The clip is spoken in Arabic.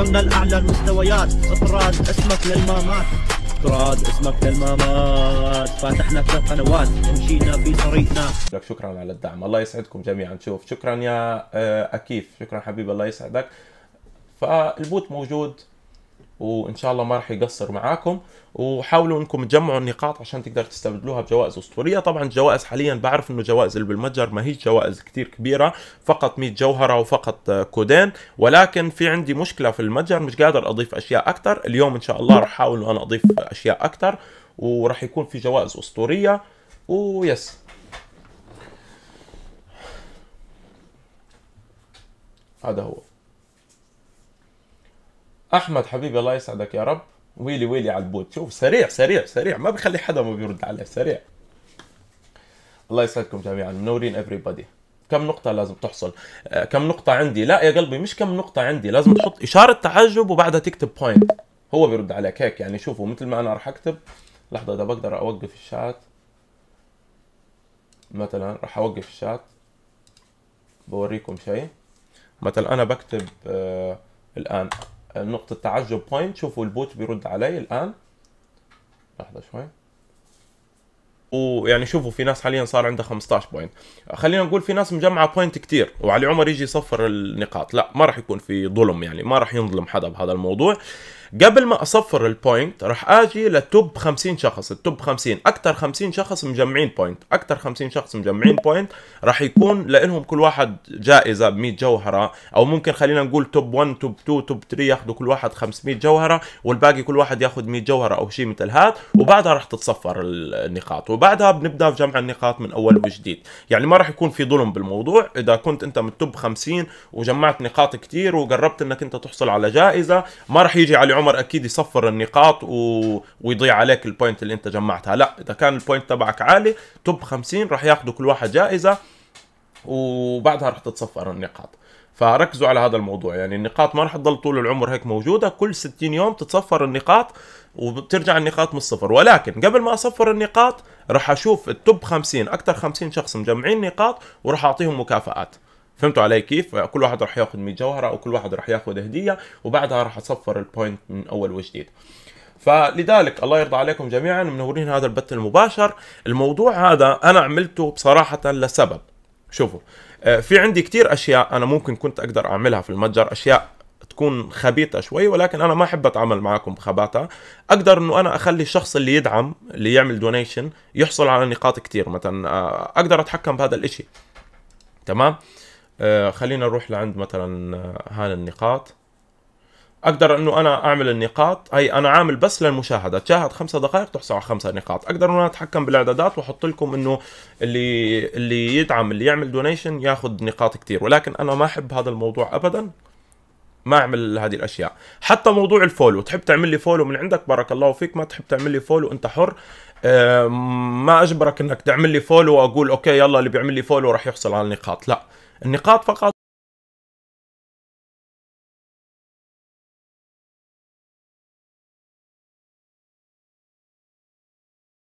وصلنا لأعلى المستويات اطراد اسمك للمامات اطراد اسمك للمامات فتحنا ثلاث قنوات مشينا في طريقنا لك شكرا على الدعم الله يسعدكم جميعا شوف شكرا يا آه، أكيف شكرا حبيبي الله يسعدك فالبوت موجود وان شاء الله ما راح يقصر معاكم وحاولوا انكم تجمعوا النقاط عشان تقدر تستبدلوها بجوائز اسطوريه طبعا الجوائز حاليا بعرف انه جوائز اللي بالمتجر ما هي جوائز كثير كبيره فقط 100 جوهره وفقط كودين ولكن في عندي مشكله في المتجر مش قادر اضيف اشياء اكثر اليوم ان شاء الله راح احاول انه انا اضيف اشياء اكثر وراح يكون في جوائز اسطوريه ويس هذا هو احمد حبيبي الله يسعدك يا رب ويلي ويلي على البوت شوف سريع سريع سريع ما بخلي حدا ما بيرد عليه سريع الله يسعدكم جميعا منورين everybody كم نقطة لازم تحصل آه، كم نقطة عندي لا يا قلبي مش كم نقطة عندي لازم تحط إشارة تعجب وبعدها تكتب بوينت هو بيرد عليك هيك يعني شوفوا مثل ما أنا راح أكتب لحظة إذا بقدر أوقف الشات مثلا راح أوقف الشات بوريكم شيء مثلا أنا بكتب آه الآن نقطة تعجب بوينت شوفوا البوت بيرد علي الآن لحظة شوي ويعني شوفوا في ناس حاليا صار عندها 15 بوينت خلينا نقول في ناس مجمعه بوينت كتير وعلي عمر يجي يصفر النقاط لا ما راح يكون في ظلم يعني ما راح ينظلم حدا بهذا الموضوع قبل ما اصفر البوينت راح اجي للتوب 50 شخص التوب 50 اكثر 50 شخص مجمعين بوينت اكثر 50 شخص مجمعين بوينت راح يكون لهم كل واحد جائزه ب 100 جوهره او ممكن خلينا نقول توب 1 توب 2 توب 3 ياخذوا كل واحد 500 جوهره والباقي كل واحد ياخذ 100 جوهره او شيء مثل هذا وبعدها راح تتصفر النقاط وبعدها بنبدا في جمع النقاط من اول وجديد يعني ما راح يكون في ظلم بالموضوع اذا كنت انت من التوب 50 وجمعت نقاط كثير وقربت انك انت تحصل على جائزه ما راح يجي على عمر اكيد يصفر النقاط و... ويضيع عليك البوينت اللي انت جمعتها لا اذا كان البوينت تبعك عالي توب 50 راح ياخذوا كل واحد جائزه وبعدها راح تتصفر النقاط فركزوا على هذا الموضوع يعني النقاط ما راح تضل طول العمر هيك موجوده كل 60 يوم تتصفر النقاط وبترجع النقاط من الصفر ولكن قبل ما اصفر النقاط راح اشوف التوب 50 اكثر 50 شخص مجمعين نقاط وراح اعطيهم مكافآت فهمتوا علي كيف كل واحد راح ياخذ 100 جوهره او كل واحد راح ياخذ هديه وبعدها راح اصفر البوينت من اول وجديد فلذلك الله يرضى عليكم جميعا منورين هذا البث المباشر الموضوع هذا انا عملته بصراحه لسبب شوفوا آه، في عندي كثير اشياء انا ممكن كنت اقدر اعملها في المتجر اشياء تكون خبيتة شوي ولكن انا ما احب اتعامل معاكم بخباثه اقدر انه انا اخلي الشخص اللي يدعم اللي يعمل دونيشن يحصل على نقاط كتير مثلا آه، اقدر اتحكم بهذا الاشي تمام آه، خلينا نروح لعند مثلا هان آه، النقاط اقدر انه انا اعمل النقاط اي انا عامل بس للمشاهده تشاهد خمسة دقائق تحصل على خمسة نقاط اقدر انا اتحكم بالاعدادات واحط لكم انه اللي اللي يدعم اللي يعمل دونيشن ياخذ نقاط كثير ولكن انا ما احب هذا الموضوع ابدا ما اعمل هذه الاشياء حتى موضوع الفولو تحب تعمل لي فولو من عندك بارك الله فيك ما تحب تعمل لي فولو انت حر آه، ما اجبرك انك تعمل لي فولو واقول اوكي يلا اللي بيعمل لي فولو راح يحصل على النقاط لا النقاط فقط